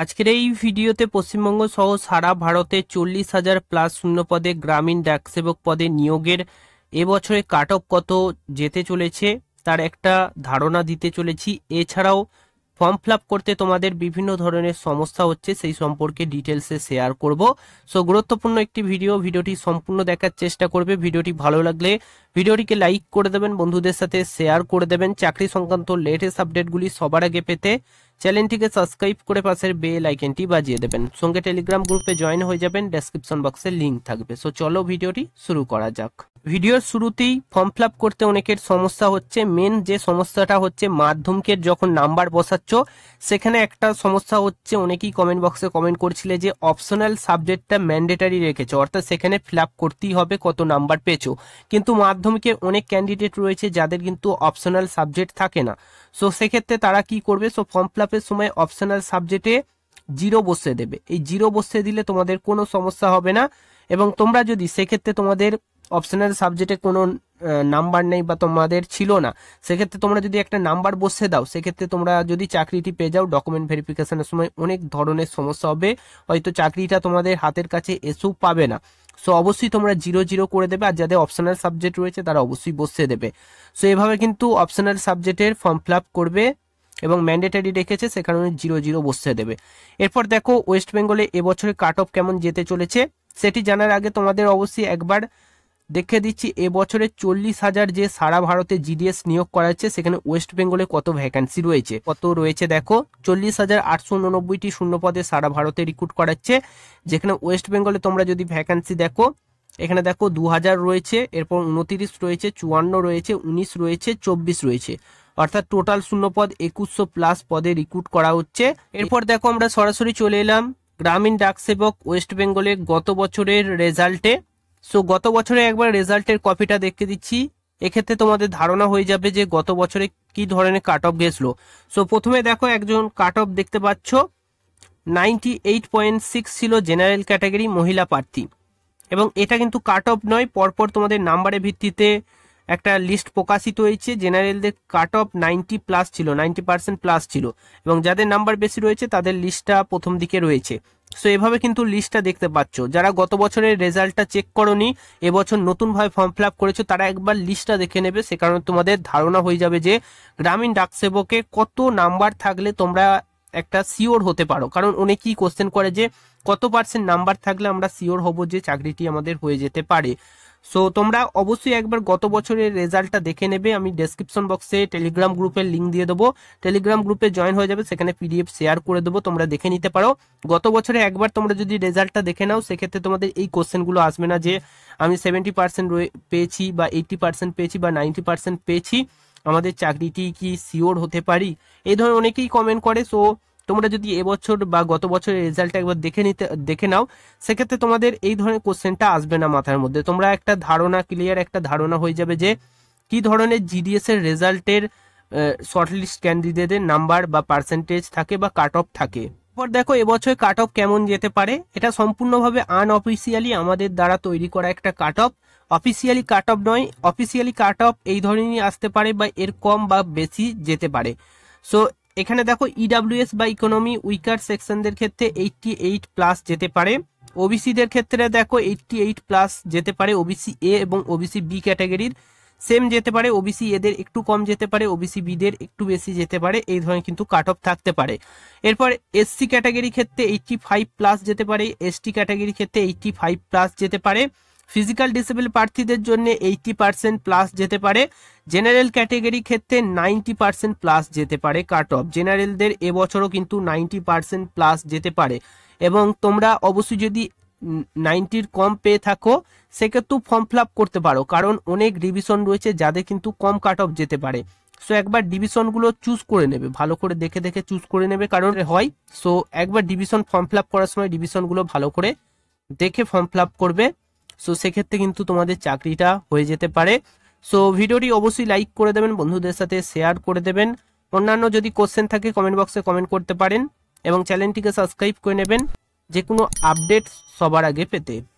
আজকের এই ভিডিওতে পশ্চিমবঙ্গ সহ সারা ভারতে চল্লিশ হাজার প্লাস শূন্য পদে গ্রামীণ ডাকসেবক পদে নিয়োগের এবছরে কাট অফ কত যেতে চলেছে তার একটা ধারণা দিতে চলেছি এছাড়াও ফর্ম ফিল করতে তোমাদের বিভিন্ন ধরনের সমস্যা হচ্ছে সেই সম্পর্কে ডিটেলসে শেয়ার করব সো গুরুত্বপূর্ণ একটি ভিডিও ভিডিওটি সম্পূর্ণ দেখার চেষ্টা করবে ভিডিওটি ভালো লাগলে ভিডিওটিকে লাইক করে দেবেন বন্ধুদের সাথে শেয়ার করে দেবেন চাকরি সংক্রান্ত লেটেস্ট আপডেটগুলি সবার আগে পেতে চ্যানেলটিকে সাবস্ক্রাইব করে পাশের বেল আইকনটি বাজিয়ে দেবেন সঙ্গে টেলিগ্রাম গ্রুপে জয়েন হয়ে যাবেন ডেসক্রিপশন বক্সে লিঙ্ক থাকবে সো চলো ভিডিওটি শুরু করা যাক ভিডিওর শুরুতেই ফর্ম ফিল করতে অনেকের সমস্যা হচ্ছে মেন যে সমস্যাটা হচ্ছে মাধ্যমিকের যখন নাম্বার বসাচ্ছ সেখানে একটা সমস্যা হচ্ছে অনেকেই কমেন্ট বক্সে কমেন্ট করছিলে যে অপশনাল সাবজেক্টটা ম্যান্ডেটারি রেখেছো অর্থাৎ সেখানে ফিল করতেই হবে কত নাম্বার পেয়েছো কিন্তু মাধ্যমিকের অনেক ক্যান্ডিডেট রয়েছে যাদের কিন্তু অপশনাল সাবজেক্ট থাকে না সো সেক্ষেত্রে তারা কি করবে সো ফর্ম ফিল সময় অপশনাল সাবজেক্টে জিরো বসে দেবে এই জিরো বসে দিলে তোমাদের কোনো সমস্যা হবে না এবং তোমরা যদি সেক্ষেত্রে তোমাদের অপশনাল সাবজেক্টে কোনো নাম্বার নেই বা তোমাদের ছিল না সেক্ষেত্রে তোমরা যদি একটা নাম্বার বসে দাও সেক্ষেত্রে তোমরা যদি চাকরিটি পেয়ে যাও ডকুমেন্ট ভেরিফিকেশনের সময় অনেক ধরনের সমস্যা হবে হয়তো চাকরিটা তোমাদের হাতের কাছে এসেও পাবে না সো অবশ্যই তোমরা জিরো জিরো করে দেবে আর যাদের অপশনাল সাবজেক্ট রয়েছে তারা অবশ্যই বসে দেবে সো এভাবে কিন্তু অপশনাল সাবজেক্টের ফর্ম ফিল করবে এবং ম্যান্ডেটারি রেখেছে সেখানে জিরো জিরো বসে দেবে এরপর দেখো ওয়েস্ট বেঙ্গলে এবছরে কাট অফ কেমন যেতে চলেছে সেটি জানার আগে তোমাদের অবশ্যই একবার দেখে দিচ্ছি এবছরে চল্লিশ হাজার যে সারা ভারতে জিডিএস নিয়োগ করা হচ্ছে সেখানে ওয়েস্ট বেঙ্গলে কত ভ্যাকান্সি রয়েছে কত রয়েছে দেখো চল্লিশ হাজার আটশো উননব্বইটি শূন্যপদে সারা ভারতে রিক্রুট করাচ্ছে যেখানে ওয়েস্ট বেঙ্গলে তোমরা যদি ভ্যাকান্সি দেখো এখানে দেখো দু হাজার রয়েছে এরপর উনতিরিশ রয়েছে চুয়ান্ন রয়েছে উনিশ রয়েছে চব্বিশ রয়েছে অর্থাৎ টোটাল শূন্যপদ একুশশো প্লাস পদে রিক্রুট করা হচ্ছে এরপর দেখো আমরা সরাসরি চলে এলাম গ্রামীণ ডাকসেবক ওয়েস্ট বেঙ্গলের গত বছরের রেজাল্টে সো গত বছরে একবার রেজাল্টের কপিটা দেখতে দিচ্ছি এক্ষেত্রে তোমাদের ধারণা হয়ে যাবে যে গত বছরে কি ধরনের কাট অফ গেছিল সো প্রথমে দেখো একজন কাট অফ দেখতে পাচ্ছ নাইনটি এইট পয়েন্ট সিক্স ছিল জেনারেল ক্যাটাগরি মহিলা প্রার্থী এবং এটা কিন্তু কাট অফ নয় পরপর তোমাদের নাম্বারের ভিত্তিতে একটা লিস্ট প্রকাশিত হয়েছে জেনারেলদের কাট অফ নাইনটি প্লাস ছিল নাইনটি পার্সেন্ট প্লাস ছিল এবং যাদের নাম্বার বেশি রয়েছে তাদের লিস্টটা প্রথম দিকে রয়েছে সো এভাবে কিন্তু লিস্টটা দেখতে পাচ্ছ যারা গত বছরের রেজাল্টটা চেক করনি এবছর নতুনভাবে ফর্ম ফিল আপ করেছো তারা একবার লিস্টটা দেখে নেবে সে কারণে তোমাদের ধারণা হয়ে যাবে যে গ্রামীণ ডাকসেবকে কত নাম্বার থাকলে তোমরা একটা সিওর হতে পারো কারণ অনেকেই কোশ্চেন করে যে কত পার্সেন্ট নাম্বার থাকলে আমরা সিওর হব যে চাকরিটি আমাদের হয়ে যেতে পারে সো তোমরা অবশ্যই একবার গত বছরের রেজাল্টটা দেখে নেবে আমি ডেসক্রিপশন বক্সে টেলিগ্রাম গ্রুপের লিঙ্ক দিয়ে দেবো টেলিগ্রাম গ্রুপে জয়েন হয়ে যাবে সেখানে পিডিএফ শেয়ার করে দেবো তোমরা দেখে নিতে পারো গত বছরে একবার তোমরা যদি রেজাল্টটা দেখে নাও সেক্ষেত্রে তোমাদের এই কোশ্চেনগুলো আসবে না যে আমি সেভেন্টি পার্সেন্ট পেয়েছি বা এইটি পার্সেন্ট পেয়েছি বা নাইনটি পার্সেন্ট পেয়েছি আমাদের চাকরিটি কি শিওর হতে পারি এই ধরনের অনেকেই কমেন্ট করে সো তোমরা যদি এবছর বা গত বছরের রেজাল্টটা একবার দেখে নিতে দেখে নাও সেক্ষেত্রে তোমাদের এই ধরনের কোশ্চেনটা আসবে না মাথার মধ্যে তোমরা একটা ধারণা ক্লিয়ার একটা ধারণা হয়ে যাবে যে কি ধরনের জিডিএস এর রেজাল্টের শর্টলিস্ট ক্যান্ডিডেটের নাম্বার বা পার্সেন্টেজ থাকে বা কাট অফ থাকে এরপর দেখো এবছর কাট অফ কেমন যেতে পারে এটা সম্পূর্ণভাবে আনঅফিসিয়ালি আমাদের দ্বারা তৈরি করা একটা cut off officially cut off নয় অফিসিয়ালি কাট অফ এই ধরনেরই আসতে পারে বা এর কম বা বেশি যেতে পারে সো এখানে দেখো ইডাব্লিউএস e বা ইকোনমি উইকার সেকশনদের ক্ষেত্রে এইটটি এইট প্লাস যেতে পারে ওবিসিদের ক্ষেত্রে দেখো এইটটি এইট প্লাস যেতে পারে ওবিসি এ এবং ওবিসি বি ক্যাটাগরির সেম যেতে পারে ওবিসি এদের একটু কম যেতে পারে ওবিসি বিদের একটু বেশি যেতে পারে এই ধরনের কিন্তু কাট অফ থাকতে পারে এরপর এসসি ক্যাটাগরি ক্ষেত্রে এইটটি ফাইভ প্লাস যেতে পারে এসটি ক্যাটাগরি ক্ষেত্রে এইটটি ফাইভ প্লাস যেতে পারে ফিজিক্যাল ডিসেবল প্রার্থীদের জন্য এইটি পার্সেন্ট প্লাস যেতে পারে জেনারেল ক্যাটেগরি ক্ষেত্রে নাইনটি পার্সেন্ট প্লাস যেতে পারে কাট অফ জেনারেলদের এবছরও কিন্তু নাইনটি পার্সেন্ট প্লাস যেতে পারে এবং তোমরা অবশ্যই যদি নাইনটির কম পেয়ে থাকো সেক্ষেত্রেও ফর্ম ফিল করতে পারো কারণ অনেক ডিভিশন রয়েছে যাদের কিন্তু কম কাট অফ যেতে পারে সো একবার ডিভিশনগুলো চুজ করে নেবে ভালো করে দেখে দেখে চুজ করে নেবে কারণ হয় সো একবার ডিভিশন ফর্ম ফিল করার সময় ডিভিশনগুলো ভালো করে দেখে ফর্ম ফিল করবে সো সেক্ষেত্রে কিন্তু তোমাদের চাকরিটা হয়ে যেতে পারে সো ভিডিওটি অবশ্যই লাইক করে দেবেন বন্ধুদের সাথে শেয়ার করে দেবেন অন্যান্য যদি কোশ্চেন থাকে কমেন্ট বক্সে কমেন্ট করতে পারেন এবং চ্যানেলটিকে সাবস্ক্রাইব করে নেবেন যে কোনো আপডেট সবার আগে পেতে